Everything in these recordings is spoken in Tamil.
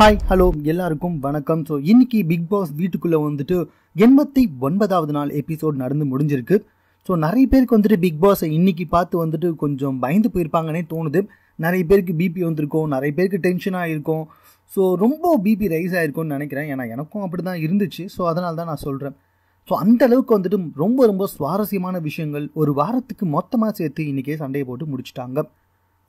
ஹாய் ஹலோ எல்லாருக்கும் வணக்கம் ஸோ இன்னைக்கு பிக் பாஸ் வீட்டுக்குள்ளே வந்துட்டு எண்பத்தி ஒன்பதாவது நாள் எபிசோட் நடந்து முடிஞ்சிருக்கு ஸோ நிறைய பேருக்கு வந்துட்டு பிக் பாஸை இன்னைக்கு பார்த்து வந்துட்டு கொஞ்சம் பயந்து போயிருப்பாங்கன்னே தோணுது நிறைய பேருக்கு பிபி வந்திருக்கும் நிறைய பேருக்கு டென்ஷனாக இருக்கும் ஸோ ரொம்ப பிபி ரைஸ் ஆகிருக்கும்னு நினைக்கிறேன் ஏன்னா எனக்கும் அப்படி தான் இருந்துச்சு ஸோ அதனால தான் நான் சொல்கிறேன் ஸோ அந்த அளவுக்கு வந்துட்டு ரொம்ப ரொம்ப சுவாரஸ்யமான விஷயங்கள் ஒரு வாரத்துக்கு மொத்தமாக சேர்த்து இன்றைக்கே சண்டையை போட்டு முடிச்சிட்டாங்க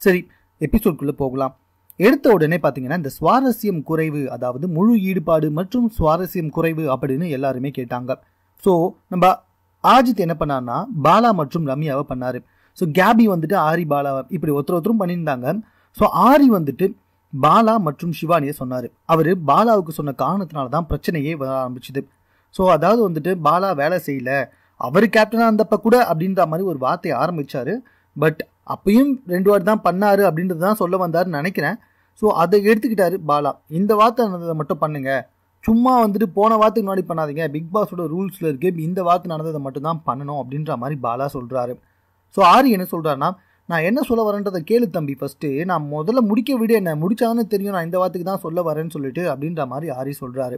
சரி எபிசோட்குள்ளே போகலாம் எடுத்த உடனே பார்த்தீங்கன்னா இந்த சுவாரஸ்யம் குறைவு அதாவது முழு ஈடுபாடு மற்றும் சுவாரஸ்யம் குறைவு அப்படின்னு எல்லாருமே கேட்டாங்க ஸோ நம்ம ஆஜித் என்ன பண்ணார்னா பாலா மற்றும் ரம்யாவை பண்ணார் ஸோ கேபி வந்துட்டு ஆரி பாலா இப்படி ஒருத்தர் ஒருத்தரும் பண்ணியிருந்தாங்க ஸோ ஆரி வந்துட்டு பாலா மற்றும் சிவானியை சொன்னார் அவர் பாலாவுக்கு சொன்ன காரணத்தினால தான் பிரச்சனையே வர ஆரம்பிச்சுது ஸோ அதாவது வந்துட்டு பாலா வேலை செய்யல அவர் கேப்டனாக இருந்தப்ப கூட அப்படின்ற மாதிரி ஒரு வார்த்தையை ஆரம்பித்தார் பட் அப்பயும் ரெண்டு வாட்டி தான் பண்ணார் அப்படின்றது தான் சொல்ல வந்தார்னு நினைக்கிறேன் ஸோ அதை எடுத்துக்கிட்டாரு பாலா இந்த வார்த்தை நடந்ததை மட்டும் பண்ணுங்க சும்மா வந்துட்டு போன வார்த்தைக்கு முன்னாடி பண்ணாதீங்க பிக் பாஸோட ரூல்ஸில் இருக்குது இந்த வார்த்தை நடந்ததை மட்டும் தான் பண்ணணும் அப்படின்ற மாதிரி பாலா சொல்கிறாரு ஸோ ஆரி என்ன சொல்கிறாருன்னா நான் என்ன சொல்ல வரேன்றதை கேளு தம்பி ஃபஸ்ட்டு நான் முதல்ல முடிக்க விட என்ன முடிச்சாதானே தெரியும் நான் இந்த வார்த்தைக்கு தான் சொல்ல வரேன்னு சொல்லிட்டு அப்படின்ற மாதிரி ஆரி சொல்கிறாரு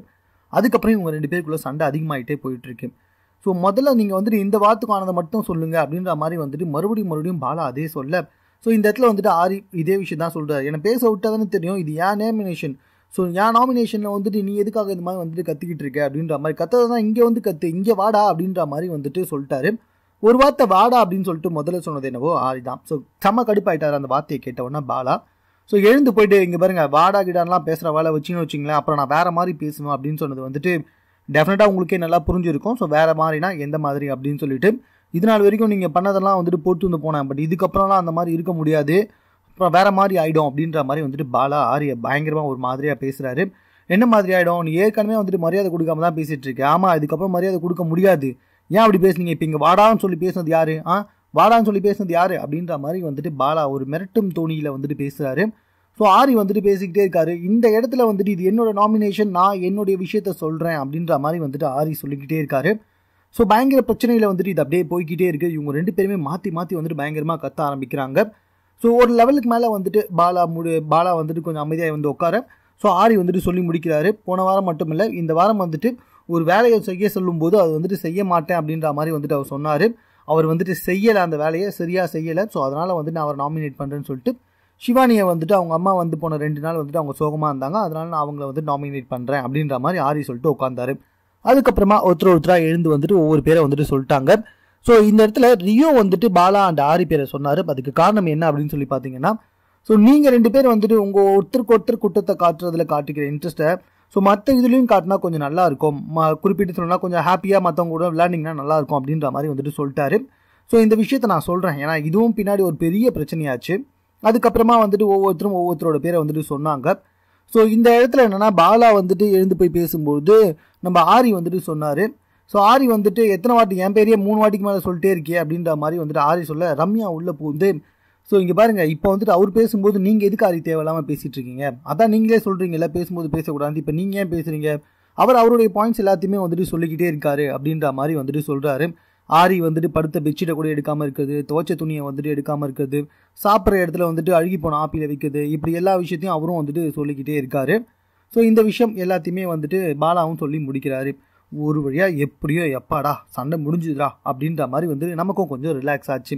அதுக்கப்புறம் இவங்க ரெண்டு பேருக்குள்ளே சண்டை அதிகமாகிட்டே போயிட்டுருக்கு ஸோ முதல்ல நீங்கள் வந்துட்டு இந்த வார்த்தைக்கானதை மட்டும் சொல்லுங்கள் அப்படின்ற மாதிரி வந்துட்டு மறுபடியும் மறுபடியும் பாலா அதே சொல்ல ஸோ இந்த இடத்துல வந்துட்டு ஆரி இதே விஷயம் தான் சொல்கிறார் என்னை பேச விட்டால் தானே தெரியும் இது ஏன் நேமினேஷன் ஸோ என் நாமினேஷனில் வந்துட்டு நீ எதுக்காக இந்த மாதிரி வந்துட்டு கற்றுக்கிட்டு இருக்க அப்படின்ற மாதிரி கத்ததை தான் இங்கே வந்து கற்று இங்கே வாடா அப்படின்ற மாதிரி வந்துட்டு சொல்லிட்டாரு ஒரு வார்த்தை வாடா அப்படின்னு சொல்லிட்டு முதல்ல சொன்னது என்னவோ ஆரி தான் ஸோ செம்ம கடுப்பாயிட்டார் அந்த வார்த்தையை கேட்டவொன்னா பாலா ஸோ எழுந்து போயிட்டு இங்கே பாருங்கள் வாடா கிடான்லாம் பேசுகிற வேலை வச்சுன்னு வச்சிங்களேன் அப்புறம் நான் வேறு மாதிரி பேசணும் அப்படின்னு சொன்னது வந்துட்டு டெஃபினட்டாக உங்களுக்கே நல்லா புரிஞ்சிருக்கும் ஸோ வேறு மாதிரினா எந்த மாதிரி அப்படின்னு சொல்லிட்டு இது நாள் வரைக்கும் நீங்கள் பண்ணதெல்லாம் வந்துட்டு போட்டு வந்து போனேன் பட் இதுக்கப்புறம்லாம் அந்த மாதிரி இருக்க முடியாது அப்புறம் வேறு மாதிரி ஆகிடும் அப்படின்ற மாதிரி வந்துட்டு பாலா ஆரிய பயங்கரமாக ஒரு மாதிரியாக பேசுகிறாரு என்ன மாதிரி ஆகிடும் நீ ஏற்கனவே வந்துட்டு மரியாதை கொடுக்காம தான் பேசிகிட்டு இருக்கேன் ஆமாம் இதுக்கப்புறம் மரியாதை கொடுக்க முடியாது ஏன் அப்படி பேசுனீங்க இப்போ இங்கே வாடான்னு சொல்லி பேசுனது யார் ஆ வாடான்னு சொல்லி பேசுனது யார் அப்படின்ற மாதிரி வந்துட்டு பாலா ஒரு மிரட்டும் தோணியில் வந்துட்டு பேசுகிறாரு ஸோ ஆரி வந்துட்டு பேசிக்கிட்டே இருக்காரு இந்த இடத்துல வந்துட்டு இது என்னோட நாமினேஷன் நான் என்னுடைய விஷயத்த சொல்கிறேன் அப்படின்ற மாதிரி வந்துட்டு ஆரி சொல்லிக்கிட்டே இருக்காரு ஸோ பயங்கர பிரச்சனையில் வந்துட்டு இது அப்படியே போய்கிட்டே இருக்குது இவங்க ரெண்டு பேருமே மாற்றி மாற்றி வந்துட்டு பயங்கரமாக கத்த ஆரம்பிக்கிறாங்க ஸோ ஒரு லெவலுக்கு மேலே வந்துட்டு பாலா முடி பாலா வந்துட்டு கொஞ்சம் அமைதியாக வந்து உட்கார ஸோ ஆரி வந்துட்டு சொல்லி முடிக்கிறாரு போன வாரம் மட்டும் இல்லை இந்த வாரம் வந்துட்டு ஒரு வேலையை செய்ய சொல்லும்போது அது வந்துட்டு செய்ய மாட்டேன் அப்படின்ற மாதிரி வந்துட்டு அவர் சொன்னார் அவர் வந்துட்டு செய்யலை அந்த வேலையை சரியாக செய்யலை ஸோ அதனால் வந்துட்டு நான் அவர் நாமினேட் பண்ணுறேன்னு சொல்லிட்டு சிவானியை வந்துட்டு அவங்க அம்மா வந்து போன ரெண்டு நாள் வந்துட்டு அவங்க சோகமாக இருந்தாங்க அதனால் நான் அவங்கள வந்து நாமினேட் பண்ணுறேன் அப்படின்ற மாதிரி ஆரி சொல்லிட்டு உட்காந்தாரு அதுக்கப்புறமா ஒருத்தர் ஒருத்தராக எழுந்து வந்துட்டு ஒவ்வொரு பேரை வந்துட்டு சொல்லிட்டாங்க ஸோ இந்த இடத்துல ரியோ வந்துட்டு பாலா அண்ட் ஆரி பேரை சொன்னார் அதுக்கு காரணம் என்ன அப்படின்னு சொல்லி பார்த்தீங்கன்னா ஸோ நீங்கள் ரெண்டு பேர் வந்துட்டு உங்கள் ஒருத்தருக்கு ஒருத்தர் குற்றத்தை காட்டுறதுல காட்டிக்கிற இன்ட்ரெஸ்ட்டை ஸோ மற்ற இதுலேயும் காட்டினா கொஞ்சம் நல்லா இருக்கும் குறிப்பிட்டு சொல்லணும்னா கொஞ்சம் ஹாப்பியாக மற்றவங்க கூட விளையாண்டிங்கன்னா நல்லா இருக்கும் அப்படின்ற மாதிரி வந்துட்டு சொல்லிட்டாரு ஸோ இந்த விஷயத்தை நான் சொல்கிறேன் ஏன்னா இதுவும் பின்னாடி ஒரு பெரிய பிரச்சனையாச்சு அதுக்கப்புறமா வந்துட்டு ஒவ்வொருத்தரும் ஒவ்வொருத்தரோட பேரை வந்துட்டு சொன்னாங்க ஸோ இந்த இடத்துல என்னென்னா பாலா வந்துட்டு எழுந்து போய் பேசும்போது நம்ம ஆரி வந்துட்டு சொன்னார் ஸோ ஆரி வந்துட்டு எத்தனை வாட்டி என் பேரையே மூணு வாட்டிக்கு மேலே சொல்லிட்டே இருக்கே அப்படின்ற மாதிரி வந்துட்டு ஆரி சொல்ல ரம்யா உள்ளே பூந்து ஸோ இங்கே பாருங்கள் இப்போ வந்துட்டு அவர் பேசும்போது நீங்கள் எதுக்கு ஆரி தேவையில்லாமல் பேசிகிட்டு இருக்கீங்க அதான் நீங்களே சொல்கிறீங்கல்ல பேசும்போது பேசக்கூடாது இப்போ நீங்கள் ஏன் பேசுகிறீங்க அவர் அவருடைய பாயிண்ட்ஸ் எல்லாத்தையுமே வந்துட்டு சொல்லிக்கிட்டே இருக்காரு அப்படின்ற மாதிரி வந்துட்டு சொல்கிறாரு ஆரி வந்துட்டு படுத்த பெட்ஷீட்டை கூட எடுக்காமல் இருக்கிறது துவச்ச துணியை வந்துட்டு எடுக்காமல் இருக்கிறது சாப்பிட்ற இடத்துல வந்துட்டு அழுகி போன ஆப்பியில் வைக்கிறது இப்படி எல்லா விஷயத்தையும் அவரும் வந்துட்டு சொல்லிக்கிட்டே இருக்கார் ஸோ இந்த விஷயம் எல்லாத்தையுமே வந்துட்டு பாலாவும் சொல்லி முடிக்கிறாரு ஒரு வழியாக எப்படியோ எப்பாடா சண்டை முடிஞ்சுதுடா அப்படின்ற மாதிரி வந்துட்டு நமக்கும் கொஞ்சம் ரிலாக்ஸ் ஆச்சு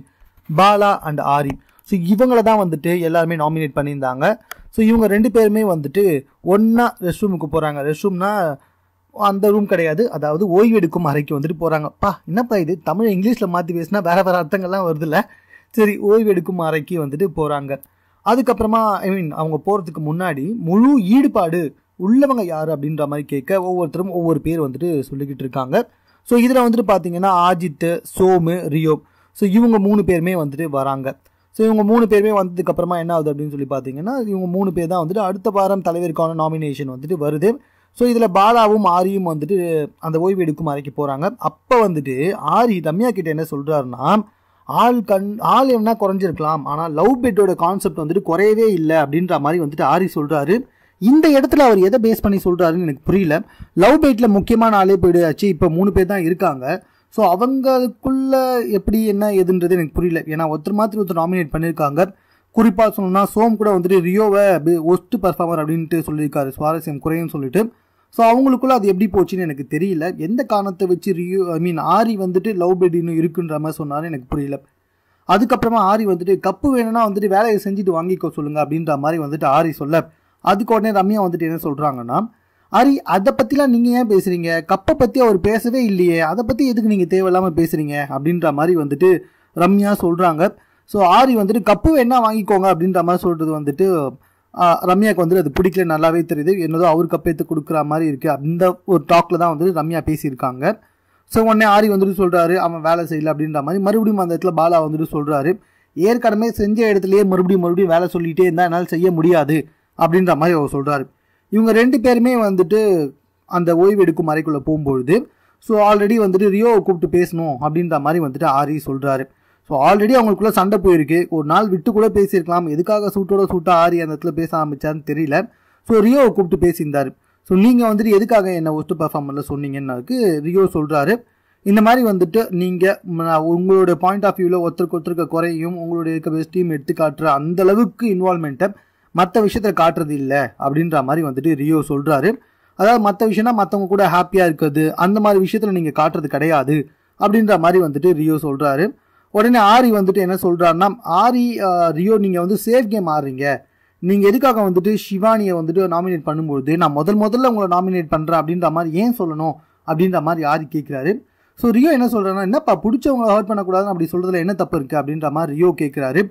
பாலா அண்ட் ஆரி ஸோ இவங்கள தான் வந்துட்டு எல்லாருமே நாமினேட் பண்ணியிருந்தாங்க ஸோ இவங்க ரெண்டு பேருமே வந்துட்டு ஒன்றா ரெஸ்ட் ரூமுக்கு போகிறாங்க ரெஸ்ட் ரூம்னால் அந்த ரூம் கிடையாது அதாவது ஓய்வு எடுக்கும் அறைக்கு வந்துட்டு போகிறாங்க பா என்னப்பா இது தமிழ் இங்கிலீஷில் மாற்றி பேசினா வேறு வேறு அர்த்தங்கள்லாம் வருதுல்ல சரி ஓய்வு எடுக்கும் அறைக்கு வந்துட்டு போகிறாங்க அதுக்கப்புறமா ஐ மீன் அவங்க போகிறதுக்கு முன்னாடி முழு ஈடுபாடு உள்ளவங்க யார் அப்படின்ற மாதிரி கேட்க ஒவ்வொருத்தரும் ஒவ்வொரு பேர் வந்துட்டு சொல்லிக்கிட்டு இருக்காங்க ஸோ இதில் வந்துட்டு பார்த்தீங்கன்னா அஜித்து சோமு ரியோக் ஸோ இவங்க மூணு பேருமே வந்துட்டு வராங்க ஸோ இவங்க மூணு பேருமே வந்ததுக்கப்புறமா என்ன ஆகுது அப்படின்னு சொல்லி பார்த்தீங்கன்னா இவங்க மூணு பேர் தான் வந்துட்டு அடுத்த வாரம் தலைவருக்கான நாமினேஷன் வந்துட்டு வருது ஸோ இதில் பாலாவும் ஆரியும் வந்துட்டு அந்த ஓய்வு எடுக்கும் அறைக்கு போகிறாங்க அப்போ வந்துட்டு ஆரி தம்யா கிட்ட என்ன சொல்கிறாருன்னா ஆள் கண் ஆள் என்ன குறைஞ்சிருக்கலாம் ஆனால் லவ் பெட்டோட கான்செப்ட் வந்துட்டு குறையவே இல்லை அப்படின்ற மாதிரி வந்துட்டு ஆரி சொல்கிறாரு இந்த இடத்துல அவர் எதை பேஸ் பண்ணி சொல்கிறாருன்னு எனக்கு புரியல லவ் பெட்டில் முக்கியமான ஆளே போயிடுச்சு இப்போ மூணு பேர் தான் இருக்காங்க ஸோ அவங்களுக்குள்ள எப்படி என்ன எதுன்றது எனக்கு புரியல ஏன்னா ஒருத்தர் மாதிரி ஒருத்தர் நாமினேட் பண்ணியிருக்காங்க குறிப்பாக சொல்லணும்னா சோம் கூட வந்துட்டு ரியோவை ஒஸ்ட் பர்ஃபார்மர் அப்படின்ட்டு சொல்லியிருக்காரு சுவாரஸ்யம் குறையும் சொல்லிட்டு ஸோ அவங்களுக்குள்ள அது எப்படி போச்சுன்னு எனக்கு தெரியல எந்த காரணத்தை வச்சு ரியூ ஐ மீன் ஆரி வந்துட்டு லவ் பெட் இன்னும் இருக்குன்ற மாதிரி சொன்னாலும் எனக்கு புரியல அதுக்கப்புறமா ஆரி வந்துட்டு கப்பு வேணும்னா வந்துட்டு வேலையை செஞ்சுட்டு வாங்கிக்கோ சொல்லுங்கள் அப்படின்ற மாதிரி வந்துட்டு ஆரி சொல்ல அதுக்கு உடனே ரம்யா வந்துட்டு என்ன சொல்கிறாங்கன்னா ஆரி அதை பற்றிலாம் நீங்கள் ஏன் பேசுகிறீங்க கப்பை பற்றி அவர் பேசவே இல்லையே அதை பற்றி எதுக்கு நீங்கள் தேவையில்லாமல் பேசுகிறீங்க அப்படின்ற மாதிரி வந்துட்டு ரம்யா சொல்கிறாங்க ஸோ ஆரி வந்துட்டு கப்பு வேணா வாங்கிக்கோங்க அப்படின்ற மாதிரி சொல்கிறது வந்துட்டு ரம்யாவுக்கு வந்து அது பிடிக்கல நல்லாவே தெரியுது என்னதோ அவருக்கு அப்பேத்து கொடுக்குற மாதிரி இருக்குது அந்த ஒரு டாக்கில் தான் வந்து ரம்யா பேசியிருக்காங்க ஸோ உடனே ஆரி வந்துட்டு சொல்கிறாரு அவன் வேலை செய்யலை அப்படின்ற மாதிரி மறுபடியும் அந்த இடத்துல பாலா வந்துட்டு சொல்கிறாரு ஏற்கனவே செஞ்ச இடத்துலையே மறுபடியும் மறுபடியும் வேலை சொல்லிகிட்டே இருந்தால் என்னால் செய்ய முடியாது அப்படின்ற மாதிரி அவர் சொல்கிறாரு இவங்க ரெண்டு பேருமே வந்துட்டு அந்த ஓய்வு எடுக்கும் அறைக்குள்ளே போகும்பொழுது ஸோ ஆல்ரெடி வந்துட்டு ரியோவை கூப்பிட்டு பேசணும் அப்படின்ற மாதிரி வந்துட்டு ஆரி சொல்கிறாரு ஸோ ஆல்ரெடி அவங்களுக்குள்ளே சண்டை போயிருக்கு ஒரு நாள் விட்டு கூட பேசியிருக்கலாம் எதுக்காக சூட்டோட சூட்டாக ஆரி அந்த இடத்துல பேச ஆரம்பித்தான்னு தெரியல ஸோ ரியோவை கூப்பிட்டு பேசியிருந்தார் ஸோ நீங்கள் வந்துட்டு எதுக்காக என்னை ஒஸ்ட்டு பர்ஃபார்மரில் சொன்னீங்கன்னாக்கு ரியோ சொல்கிறாரு இந்த மாதிரி வந்துட்டு நீங்கள் உங்களுடைய பாயிண்ட் ஆஃப் வியூவில் ஒருத்தருக்கு ஒருத்தருக்கு குறையும் உங்களுடைய இருக்க பெஸ்ட்டையும் எடுத்து காட்டுற அந்த அளவுக்கு இன்வால்மெண்ட்டை மற்ற விஷயத்தில் காட்டுறது இல்லை அப்படின்ற மாதிரி வந்துட்டு ரியோ சொல்கிறாரு அதாவது மற்ற விஷயம்னா மற்றவங்க கூட ஹாப்பியாக இருக்கிறது அந்த மாதிரி விஷயத்தில் நீங்கள் காட்டுறது கிடையாது அப்படின்ற மாதிரி வந்துட்டு ரியோ சொல்கிறாரு உடனே ஆரி வந்துட்டு என்ன சொல்கிறாருன்னா ஆரி ரியோ நீங்கள் வந்து சேஃப் கேம் ஆடுறீங்க நீங்கள் எதுக்காக வந்துட்டு சிவானியை வந்துட்டு நாமினேட் பண்ணும்பொழுது நான் முதல் முதல்ல உங்களை நாமினேட் பண்ணுறேன் அப்படின்ற மாதிரி ஏன் சொல்லணும் அப்படின்ற மாதிரி ஆரி கேட்குறாரு ஸோ ரியோ என்ன சொல்கிறேன்னா என்னப்பா பிடிச்சவங்களை ஹர்ட் பண்ணக்கூடாதுன்னு அப்படி சொல்கிறதுல என்ன தப்பு இருக்குது அப்படின்ற மாதிரி ரியோ கேட்குறாரு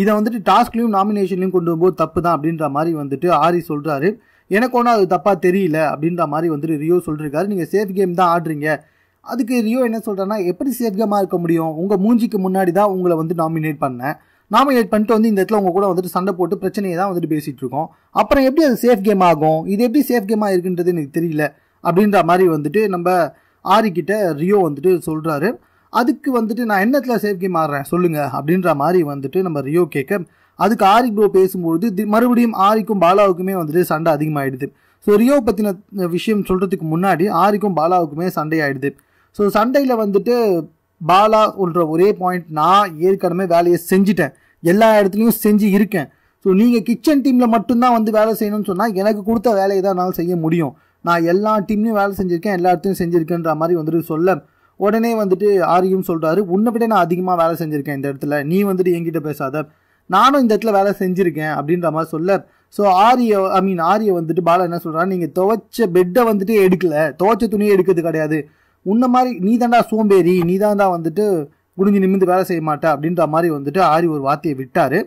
இதை வந்துட்டு டாஸ்க்லேயும் நாமினேஷன்லையும் கொண்டு வரும்போது தப்பு தான் அப்படின்ற மாதிரி வந்துட்டு ஆரி சொல்கிறாரு எனக்கு ஒன்றும் அது தப்பாக தெரியல அப்படின்ற மாதிரி வந்துட்டு ரியோ சொல்லியிருக்காரு நீங்கள் சேஃப் கேம் தான் ஆடுறீங்க அதுக்கு ரியோ என்ன சொல்கிறேன்னா எப்படி சேர்க்கமாக இருக்க முடியும் உங்கள் மூஞ்சிக்கு முன்னாடி தான் உங்களை வந்து நாமினேட் பண்ணேன் நாமினேட் பண்ணிட்டு வந்து இந்த இடத்துல உங்கள் கூட வந்துட்டு சண்டை போட்டு பிரச்சனையை தான் வந்துட்டு பேசிகிட்டு இருக்கோம் அப்புறம் எப்படி அது சேஃப் கேம் ஆகும் இது எப்படி சேஃப் கேமாக இருக்குன்றது எனக்கு தெரியல அப்படின்ற மாதிரி வந்துட்டு நம்ம ஆரிக்கிட்ட ரியோ வந்துட்டு சொல்கிறாரு அதுக்கு வந்துட்டு நான் இடத்துல சேஃப் கேம் ஆடுறேன் சொல்லுங்கள் அப்படின்ற மாதிரி வந்துட்டு நம்ம ரியோ கேட்க அதுக்கு ஆரி ப்ரோ பேசும்பொழுது மறுபடியும் ஆரிக்கும் பாலாவுக்குமே வந்துட்டு சண்டை அதிகமாகிடுது ஸோ ரியோ பற்றின விஷயம் சொல்கிறதுக்கு முன்னாடி ஆரிக்கும் பாலாவுக்குமே சண்டை ஆகிடுது ஸோ சண்டையில் வந்துட்டு பாலா சொல்கிற ஒரே பாயிண்ட் நான் ஏற்கனவே வேலையை செஞ்சுட்டேன் எல்லா இடத்துலையும் செஞ்சு இருக்கேன் ஸோ நீங்கள் கிச்சன் டீமில் மட்டும்தான் வந்து வேலை செய்யணும்னு சொன்னால் எனக்கு கொடுத்த வேலையை தான் என்னால் செய்ய முடியும் நான் எல்லா டீம்லையும் வேலை செஞ்சுருக்கேன் எல்லா இடத்துலையும் செஞ்சுருக்கேன்ற மாதிரி வந்துட்டு சொல்ல உடனே வந்துட்டு ஆரியும் சொல்கிறாரு உன்னை விட நான் அதிகமாக வேலை செஞ்சுருக்கேன் இந்த இடத்துல நீ வந்துட்டு என்கிட்ட பேசாத நானும் இந்த இடத்துல வேலை செஞ்சுருக்கேன் அப்படின்ற மாதிரி சொல்ல ஸோ ஆரிய ஐ மீன் ஆரிய வந்துட்டு பாலா என்ன சொல்கிறான் நீங்கள் துவைச்ச பெட்டை வந்துட்டு எடுக்கல துவைச்ச துணியை எடுக்கிறது கிடையாது உன்ன மாதிரி நீ தாண்டா சோம்பேறி நீ தான் தான் வந்துட்டு குடிஞ்சு நிமிந்து வேலை செய்ய மாட்டேன் அப்படின்ற மாதிரி வந்துட்டு ஆரி ஒரு வார்த்தையை விட்டார்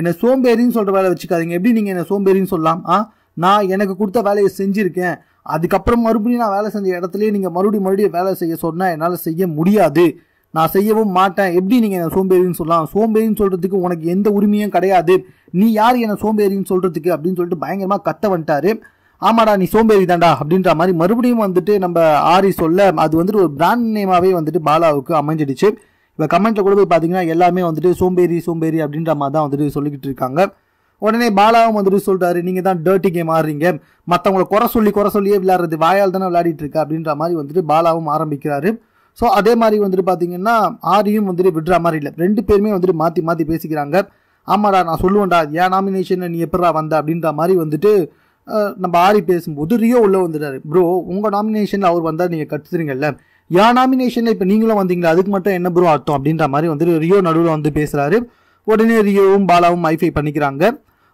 என்னை சோம்பேறின்னு சொல்கிற வேலை வச்சுக்காதீங்க எப்படி நீங்கள் என்னை சோம்பேறின்னு சொல்லலாம் ஆ நான் எனக்கு கொடுத்த வேலையை செஞ்சுருக்கேன் அதுக்கப்புறம் மறுபடியும் நான் வேலை செஞ்ச இடத்துலேயே நீங்கள் மறுபடியும் மறுபடியும் வேலை செய்ய சொன்னால் என்னால் செய்ய முடியாது நான் செய்யவும் மாட்டேன் எப்படி நீங்கள் என்னை சோம்பேறின்னு சொல்லலாம் சோம்பேறின்னு சொல்கிறதுக்கு உனக்கு எந்த உரிமையும் கிடையாது நீ யார் என்னை சோம்பேறின்னு சொல்கிறதுக்கு அப்படின்னு சொல்லிட்டு பயங்கரமாக கத்த வந்துட்டார் ஆமாடா நீ சோம்பேறி தாண்டா அப்படின்ற மாதிரி மறுபடியும் வந்துட்டு நம்ம ஆரி சொல்ல அது வந்துட்டு ஒரு பிராண்ட் நேமாகவே வந்துட்டு பாலாவுக்கு அமைஞ்சிடுச்சு இப்போ கமெண்ட்டில் கூட போய் பார்த்தீங்கன்னா எல்லாமே வந்துட்டு சோம்பேறி சோம்பேறி அப்படின்ற மாதிரி தான் வந்துட்டு சொல்லிக்கிட்டு இருக்காங்க உடனே பாலாவும் வந்துட்டு சொல்கிறாரு நீங்கள் தான் டேர்ட்டி கேம் ஆடுறீங்க மற்றவங்களை குறை சொல்லி குறை சொல்லியே விளையாடுறது வாயால் தானே விளையாடிட்டு இருக்கா அப்படின்ற மாதிரி வந்துட்டு பாலாவும் ஆரம்பிக்கிறாரு ஸோ அதே மாதிரி வந்துட்டு பார்த்தீங்கன்னா ஆரியும் வந்துட்டு விடுற மாதிரி இல்லை ரெண்டு பேருமே வந்துட்டு மாற்றி மாற்றி பேசிக்கிறாங்க ஆமாடா நான் சொல்லுவேன்டா ஏன் நாமினேஷனில் நீ எப்படா வந்த அப்படின்ற மாதிரி வந்துட்டு நம்ம ஆரி பேசும்போது ரியோ உள்ளே வந்துடுறாரு ப்ரோ உங்கள் நாமினேஷனில் அவர் வந்தால் நீங்கள் கற்றுறீங்கல்ல யா நாமினேஷனில் இப்போ நீங்களும் வந்தீங்களா அதுக்கு மட்டும் என்ன ப்ரோ அர்த்தம் அப்படின்ற மாதிரி வந்துட்டு ரியோ நடுவில் வந்து பேசுகிறாரு உடனே ரியோவும் பாலாவும் ஐஃபை பண்ணிக்கிறாங்க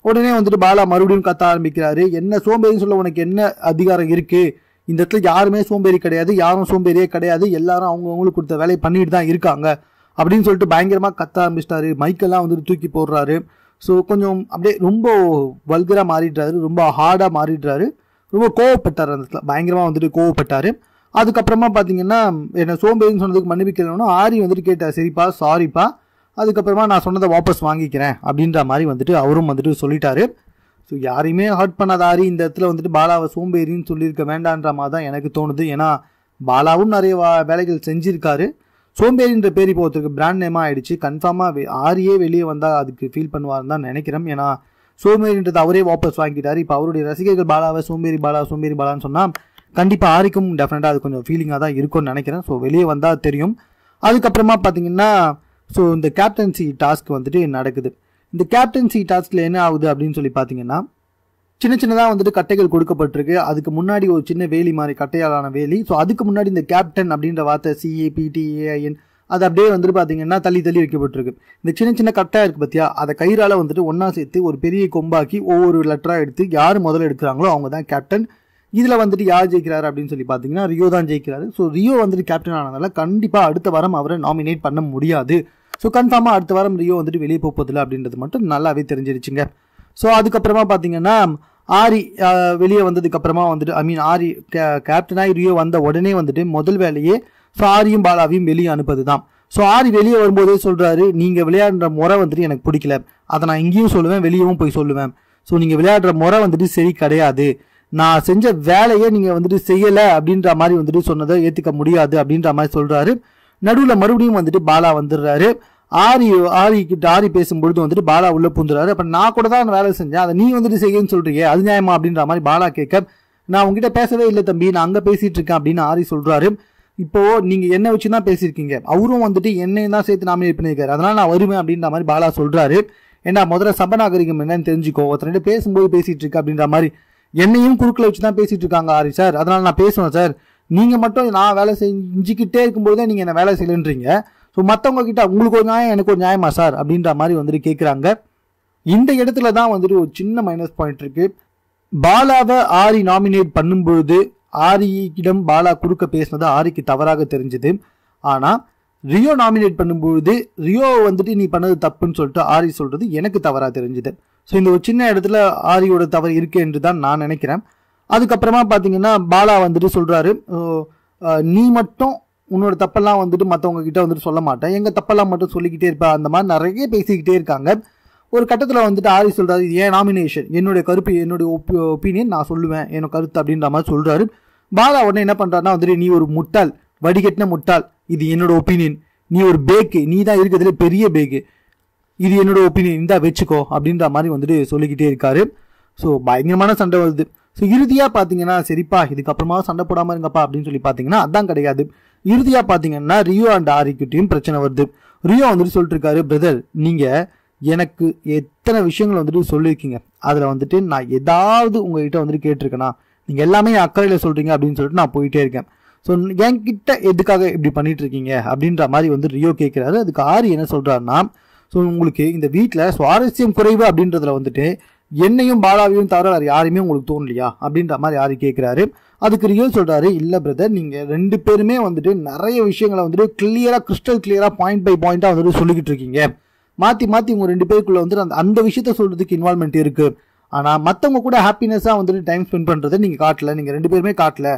உடனே வந்துட்டு பாலா மறுபடியும் கத்த ஆரம்பிக்கிறாரு என்ன சோம்பேறின்னு சொல்ல உனக்கு என்ன அதிகாரம் இருக்குது இந்த இடத்துல யாருமே சோம்பேறி கிடையாது யாரும் சோம்பேறியே கிடையாது எல்லாரும் அவங்கவுங்களுக்கு கொடுத்த வேலையை பண்ணிட்டு தான் இருக்காங்க அப்படின்னு சொல்லிட்டு பயங்கரமாக கத்த ஆரம்பிச்சிட்டாரு மைக்கெல்லாம் வந்துட்டு தூக்கி போடுறாரு ஸோ கொஞ்சம் அப்படியே ரொம்ப வல்கராக மாறிடுறாரு ரொம்ப ஹார்டாக மாறிடுறாரு ரொம்ப கோவப்பட்டார் அந்த பயங்கரமாக வந்துட்டு கோவப்பட்டார் அதுக்கப்புறமா பார்த்தீங்கன்னா என்ன சோம்பேறின்னு சொன்னதுக்கு மன்னிப்பிக்கணும்னா ஆரி வந்துட்டு கேட்டார் சரிப்பா சாரிப்பா அதுக்கப்புறமா நான் சொன்னதை வாபஸ் வாங்கிக்கிறேன் அப்படின்ற மாதிரி வந்துட்டு அவரும் வந்துட்டு சொல்லிட்டாரு ஸோ யாரையுமே ஹர்ட் பண்ணாத ஆரி இந்த இடத்துல வந்துட்டு பாலாவை சோம்பேறின்னு சொல்லியிருக்க வேண்டான்ற மாதிரி தான் எனக்கு தோணுது ஏன்னா பாலாவும் நிறைய வேலைகள் செஞ்சுருக்காரு சோம்பேறின்ற பேர் இப்போ ஒருத்தருக்கு பிராண்ட் நேம் ஆகிடுச்சு கன்ஃபார்மாக ஆரியே வெளியே வந்தால் அதுக்கு ஃபீல் பண்ணுவார் தான் நினைக்கிறேன் ஏன்னா சோம்பேறின்றது அவரே வாபஸ் வாங்கிட்டார் இப்போ அவருடைய ரசிகர்கள் பாலாவை சோம்பேறி பாலா சோம்பேறி பாலான்னு சொன்னால் கண்டிப்பாக ஆரிக்கும் டெஃபினட்டாக அது கொஞ்சம் ஃபீலிங்காக தான் இருக்கும்னு நினைக்கிறேன் ஸோ வெளியே வந்தால் தெரியும் அதுக்கப்புறமா பார்த்தீங்கன்னா ஸோ இந்த கேப்டன்சி டாஸ்க் வந்துட்டு நடக்குது இந்த கேப்டன்சி டாஸ்கில் என்ன ஆகுது அப்படின்னு சொல்லி பார்த்தீங்கன்னா சின்ன சின்னதாக வந்துட்டு கட்டைகள் கொடுக்கப்பட்டிருக்கு அதுக்கு முன்னாடி ஒரு சின்ன வேலி மாதிரி கட்டையாலான வேலி ஸோ அதுக்கு முன்னாடி இந்த கேப்டன் அப்படின்ற வார்த்தை சிஏபிடிஏஐஎன் அது அப்படியே வந்துட்டு பார்த்தீங்கன்னா தள்ளி தள்ளி வைக்கப்பட்டிருக்கு இந்த சின்ன சின்ன கட்டாக இருக்குது பார்த்தியா அதை கயிறால் வந்துட்டு ஒன்றா சேர்த்து ஒரு பெரிய கொம்பாக்கி ஒவ்வொரு லெட்டராக எடுத்து யார் முதல்ல எடுக்கிறாங்களோ அவங்க தான் கேப்டன் இதில் வந்துட்டு யார் ஜெயிக்கிறாரு அப்படின்னு சொல்லி பார்த்தீங்கன்னா ரியோ தான் ஜெயிக்கிறாரு ஸோ ரியோ வந்துட்டு கேப்டன் ஆனதுனால கண்டிப்பாக அடுத்த வாரம் அவரை நாமினேட் பண்ண முடியாது ஸோ கன்ஃபார்மாக அடுத்த வாரம் ரியோ வந்துட்டு வெளியே போகிறதில்ல அப்படின்றது மட்டும் நல்லாவே தெரிஞ்சிருச்சுங்க ஸோ அதுக்கப்புறமா பார்த்தீங்கன்னா ஆரி வெளியே வந்ததுக்கு அப்புறமா வந்துட்டு ஐ மீன் ஆரி கேப்டனாக ரியோ வந்த உடனே வந்துட்டு முதல் வேலையே ஸோ ஆரியும் பாலாவையும் வெளியே அனுப்புது தான் ஸோ ஆரி வெளியே வரும்போதே சொல்கிறாரு நீங்கள் விளையாடுற முறை வந்துட்டு எனக்கு பிடிக்கல அதை நான் இங்கேயும் சொல்லுவேன் வெளியவும் போய் சொல்லுவேன் ஸோ நீங்கள் விளையாடுற முறை வந்துட்டு சரி கிடையாது நான் செஞ்ச வேலையை நீங்கள் வந்துட்டு செய்யலை அப்படின்ற மாதிரி வந்துட்டு சொன்னதை ஏற்றுக்க முடியாது அப்படின்ற மாதிரி சொல்கிறாரு நடுவில் மறுபடியும் வந்துட்டு பாலா வந்துடுறாரு ஆரி ஆரி கிட்ட ஆரி பேசும்பொழுது வந்துட்டு பாலா உள்ள பூந்துறாரு அப்ப நான் கூட தான் வேலை செஞ்சேன் அதை நீ வந்துட்டு செய்யன்னு சொல்றீங்க அது நியாயமா அப்படின்ற மாதிரி பாலா கேட்க நான் உங்ககிட்ட பேசவே இல்லை தம்பி நான் அங்க பேசிட்டு இருக்கேன் அப்படின்னு ஆரி சொல்றாரு இப்போ நீங்க என்ன வச்சு தான் பேசியிருக்கீங்க அவரும் வந்துட்டு என்னையும் தான் சேர்த்து நாமினேட் பண்ணியிருக்காரு அதனால நான் வருவேன் அப்படின்ற மாதிரி பாலா சொல்றாரு ஏன்னா முதல்ல சபநாகரிகம் என்னன்னு தெரிஞ்சுக்கோ ஒருத்தர் பேசும்போது பேசிட்டு இருக்கு அப்படின்ற மாதிரி என்னையும் குறுக்கில் வச்சு தான் பேசிட்டு இருக்காங்க ஆரி சார் அதனால நான் பேசுவேன் சார் நீங்க மட்டும் நான் வேலை செஞ்சுக்கிட்டே இருக்கும்போது தான் நீங்க என்ன வேலை செய்யலன்றீங்க ஸோ மற்றவங்க கிட்ட உங்களுக்கு ஒரு நியாயம் எனக்கு ஒரு நியாயமா சார் அப்படின்ற மாதிரி வந்துட்டு கேட்குறாங்க இந்த இடத்துல தான் வந்துட்டு ஒரு சின்ன மைனஸ் பாயிண்ட் இருக்கு பாலாவை ஆரி நாமினேட் பண்ணும்பொழுது ஆரியிடம் பாலா குறுக்க பேசினது ஆரிக்கு தவறாக தெரிஞ்சது ஆனால் ரியோ நாமினேட் பண்ணும்பொழுது ரியோ வந்துட்டு நீ பண்ணது தப்புன்னு சொல்லிட்டு ஆரி சொல்கிறது எனக்கு தவறாக தெரிஞ்சுது ஸோ இந்த ஒரு சின்ன இடத்துல ஆரியோட தவறு இருக்கு என்று தான் நான் நினைக்கிறேன் அதுக்கப்புறமா பார்த்தீங்கன்னா பாலா வந்துட்டு சொல்கிறாரு நீ மட்டும் உன்னோட தப்பெல்லாம் வந்துட்டு மற்றவங்க கிட்ட வந்துட்டு சொல்ல மாட்டேன் எங்கள் தப்பெல்லாம் மட்டும் சொல்லிக்கிட்டே இருப்பா அந்த மாதிரி நிறைய பேசிக்கிட்டே இருக்காங்க ஒரு கட்டத்தில் வந்துட்டு ஆரி சொல்கிறாரு இது ஏன் நாமினேஷன் என்னுடைய கருப்பு என்னுடைய ஒப்பி ஒப்பீனியன் நான் சொல்லுவேன் என்னோட கருத்து அப்படின்ற மாதிரி சொல்கிறாரு பாலா உடனே என்ன பண்ணுறாருன்னா வந்துட்டு நீ ஒரு முட்டாள் வடிகட்டின முட்டாள் இது என்னோட ஒப்பீனியன் நீ ஒரு பேக்கு நீ தான் இருக்கிறதுல பெரிய பேக்கு இது என்னோட ஒப்பீனியன் இந்தா வச்சுக்கோ அப்படின்ற மாதிரி வந்துட்டு சொல்லிக்கிட்டே இருக்காரு ஸோ பயங்கரமான சண்டை வருது ஸோ இறுதியாக பார்த்தீங்கன்னா சரிப்பா இதுக்கப்புறமா சண்டை போடாமல் இருங்கப்பா அப்படின்னு சொல்லி பார்த்தீங்கன்னா அதான் கிடையாது இறுதியாக பார்த்தீங்கன்னா ரியோ அண்ட் ஆரிக்கிட்டையும் பிரச்சனை வருது ரியோ வந்துட்டு சொல்லிட்டு இருக்காரு பிரதர் நீங்கள் எனக்கு எத்தனை விஷயங்கள் வந்துட்டு சொல்லியிருக்கீங்க அதில் வந்துட்டு நான் ஏதாவது உங்ககிட்ட வந்துட்டு கேட்டிருக்கேனா நீங்கள் எல்லாமே அக்கறையில் சொல்கிறீங்க அப்படின்னு சொல்லிட்டு நான் போயிட்டே இருக்கேன் ஸோ என்கிட்ட எதுக்காக இப்படி பண்ணிட்டு இருக்கீங்க அப்படின்ற மாதிரி வந்து ரியோ கேட்குறாரு அதுக்கு ஆரி என்ன சொல்கிறாருன்னா ஸோ உங்களுக்கு இந்த வீட்டில் சுவாரஸ்யம் குறைவு அப்படின்றதுல வந்துட்டு என்னையும் பாலாவையும் தவிர வேறு யாருமே உங்களுக்கு தோணலையா அப்படின்ற மாதிரி யாரு கேட்குறாரு அதுக்கு ரியல் சொல்கிறாரு இல்லை பிரதர் நீங்கள் ரெண்டு பேருமே வந்துட்டு நிறைய விஷயங்களை வந்துட்டு கிளியராக கிறிஸ்டல் கிளியராக பாயிண்ட் பை பாயிண்ட்டாக வந்துட்டு சொல்லிக்கிட்டு இருக்கீங்க மாற்றி மாற்றி உங்கள் ரெண்டு பேருக்குள்ளே வந்துட்டு அந்த அந்த விஷயத்த சொல்கிறதுக்கு இன்வால்மெண்ட் இருக்குது ஆனால் மற்றவங்க கூட ஹாப்பினஸ்ஸாக வந்துட்டு டைம் ஸ்பெண்ட் பண்ணுறதை நீங்கள் காட்டல நீங்கள் ரெண்டு பேருமே காட்டல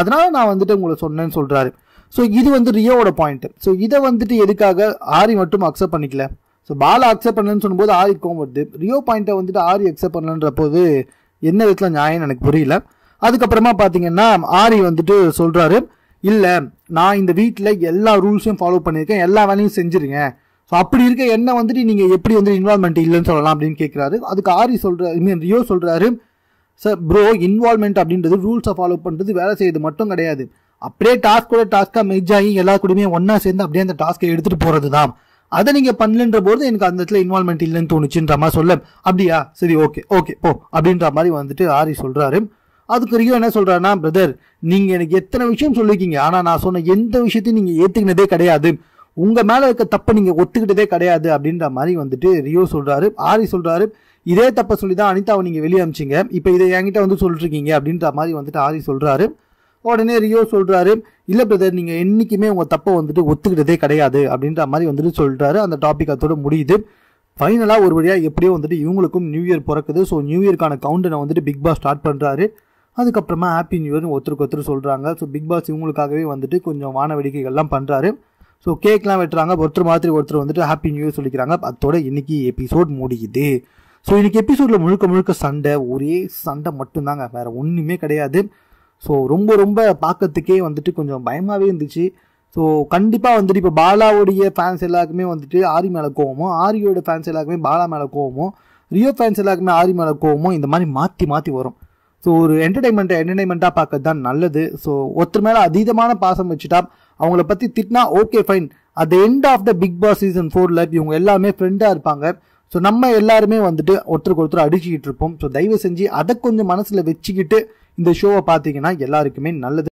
அதனால் நான் வந்துட்டு உங்களை சொன்னேன்னு சொல்கிறாரு ஸோ இது வந்து ரியோவோட பாயிண்ட் ஸோ இதை வந்துட்டு எதுக்காக ஆரி மட்டும் அக்செப்ட் பண்ணிக்கல ஸோ பாலா அக்செப்ட் பண்ணலன்னு சொல்லும்போது ஆரி கோம் வருது ரியோ பாயிண்ட்டை வந்துட்டு ஆரி அக்செப்ட் பண்ணலன்ற போது என்ன விதத்தில் நியாயம் எனக்கு புரியல அதுக்கப்புறமா பார்த்தீங்கன்னா ஆரி வந்துட்டு சொல்கிறாரு இல்லை நான் இந்த வீட்டில் எல்லா ரூல்ஸையும் ஃபாலோ பண்ணியிருக்கேன் எல்லா வேலையும் செஞ்சுருங்க ஸோ அப்படி இருக்க என்ன வந்துட்டு நீங்கள் எப்படி வந்து இன்வால்மெண்ட் இல்லைன்னு சொல்லலாம் அப்படின்னு கேட்குறாரு அதுக்கு ஆரி சொல்கிற ஐ மீன் ரியோ சொல்கிறாரு சார் ப்ரோ இன்வால்மெண்ட் அப்படின்றது ரூல்ஸை ஃபாலோ பண்ணுறது வேலை செய்யறது மட்டும் கிடையாது அப்படியே டாஸ்க்கோட டாஸ்க்காக மெஜ் ஆகி எல்லா கூடயுமே ஒன்றா சேர்ந்து அப்படியே அந்த டாஸ்க்கை எடுத்துகிட்டு போகிறது தான் அதை நீங்கள் பண்ணலன்ற போது எனக்கு அந்த இடத்துல இன்வால்மெண்ட் இல்லைன்னு தோணுச்சுன்ற மாதிரி சொல்ல அப்படியா சரி ஓகே ஓகே போ அப்படின்ற மாதிரி வந்துட்டு ஆரி சொல்கிறாரு அதுக்கு வரைக்கும் என்ன சொல்கிறாருன்னா பிரதர் நீங்கள் எனக்கு எத்தனை விஷயம் சொல்லியிருக்கீங்க ஆனால் நான் சொன்ன எந்த விஷயத்தையும் நீங்கள் ஏற்றுக்கினதே கிடையாது உங்கள் மேலே இருக்க தப்பை நீங்கள் ஒத்துக்கிட்டதே கிடையாது அப்படின்ற மாதிரி வந்துட்டு ரியோ சொல்கிறாரு ஆரி சொல்கிறாரு இதே தப்பை சொல்லி தான் அனிதாவை நீங்கள் வெளியே அமிச்சிங்க இப்போ இதை என்கிட்ட வந்து சொல்லிருக்கீங்க அப்படின்ற மாதிரி வந்துட்டு ஆரி சொல்கிறாரு உடனே ரியோ சொல்கிறாரு இல்லை பிரதர் நீங்கள் என்றைக்குமே உங்கள் தப்பை வந்துட்டு ஒத்துக்கிட்டதே கிடையாது அப்படின்ற மாதிரி வந்துட்டு சொல்கிறாரு அந்த டாபிக் அதோட முடியுது ஃபைனலாக ஒரு வழியாக எப்படியோ வந்துட்டு இவங்களுக்கும் நியூ இயர் பிறக்குது ஸோ நியூ இயர்க்கான கவுண்டனை வந்துட்டு பிக் பாஸ் ஸ்டார்ட் பண்ணுறாரு அதுக்கப்புறமா ஹாப்பி நியூ இயர்னு ஒருத்தருக்கு ஒருத்தர் சொல்கிறாங்க ஸோ பிக் பாஸ் இவங்களுக்காகவே வந்துட்டு கொஞ்சம் வான வேடிக்கைகள்லாம் பண்ணுறாரு ஸோ கேக்லாம் வெட்டுறாங்க ஒருத்தர் மாதிரி ஒருத்தர் வந்துட்டு ஹாப்பி நியூ இயர் சொல்லிக்கிறாங்க அதோட இன்றைக்கி எபிசோட் முடியுது ஸோ இன்றைக்கி எபிசோடில் முழுக்க முழுக்க சண்டை ஒரே சண்டை மட்டும்தாங்க வேறு ஒன்றுமே கிடையாது ஸோ ரொம்ப ரொம்ப பார்க்கறதுக்கே வந்துட்டு கொஞ்சம் பயமாகவே இருந்துச்சு ஸோ கண்டிப்பாக வந்துட்டு இப்போ பாலாவுடைய ஃபேன்ஸ் எல்லாருக்குமே வந்துட்டு ஆரி மேலே கோவமோ ஆரியோட ஃபேன்ஸ் எல்லாருக்குமே பாலா மேலே கோவமும் ரியோ ஃபேன்ஸ் எல்லாருக்குமே ஆரி மேலே கோவமோ இந்த மாதிரி மாற்றி மாற்றி வரும் ஸோ ஒரு என்டர்டைன்மெண்ட்டை என்டர்டைன்மெண்ட்டாக பார்க்கறது தான் நல்லது ஸோ ஒருத்தர் மேலே அதீதமான பாசம் வச்சுட்டா அவங்கள பற்றி திட்டினா okay fine at end of the Bigg Boss season ஃபோரில் இவங்க எல்லாருமே ஃப்ரெண்டாக இருப்பாங்க ஸோ நம்ம எல்லாருமே வந்துட்டு ஒருத்தருக்கு ஒருத்தர் அடிச்சுக்கிட்டு இருப்போம் ஸோ தயவு செஞ்சு அதை கொஞ்சம் மனசில் வச்சுக்கிட்டு இந்த ஷோவை பார்த்தீங்கன்னா எல்லாருக்குமே நல்லது